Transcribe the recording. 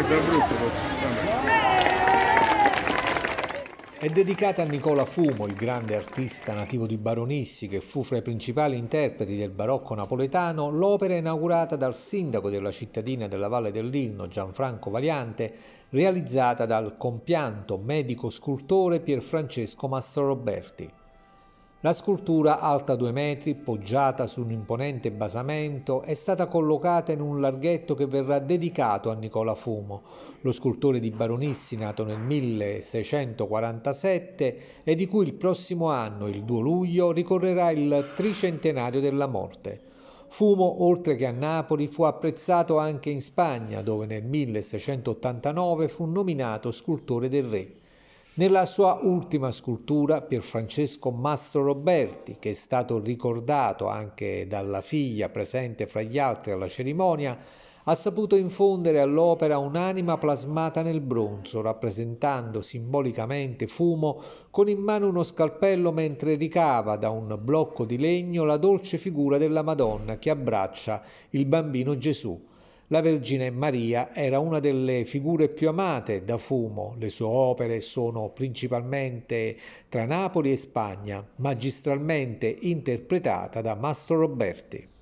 Che bel brutto È dedicata a Nicola Fumo, il grande artista nativo di Baronissi, che fu fra i principali interpreti del barocco napoletano, l'opera inaugurata dal sindaco della cittadina della Valle del Ligno, Gianfranco Valiante, realizzata dal compianto medico-scultore Pierfrancesco Mastro Roberti. La scultura, alta due metri, poggiata su un imponente basamento, è stata collocata in un larghetto che verrà dedicato a Nicola Fumo, lo scultore di Baronissi nato nel 1647 e di cui il prossimo anno, il 2 luglio, ricorrerà il tricentenario della morte. Fumo, oltre che a Napoli, fu apprezzato anche in Spagna, dove nel 1689 fu nominato scultore del re. Nella sua ultima scultura Pierfrancesco Mastro Roberti, che è stato ricordato anche dalla figlia presente fra gli altri alla cerimonia, ha saputo infondere all'opera un'anima plasmata nel bronzo, rappresentando simbolicamente fumo con in mano uno scalpello mentre ricava da un blocco di legno la dolce figura della Madonna che abbraccia il bambino Gesù. La Vergine Maria era una delle figure più amate da Fumo, le sue opere sono principalmente tra Napoli e Spagna, magistralmente interpretata da Mastro Roberti.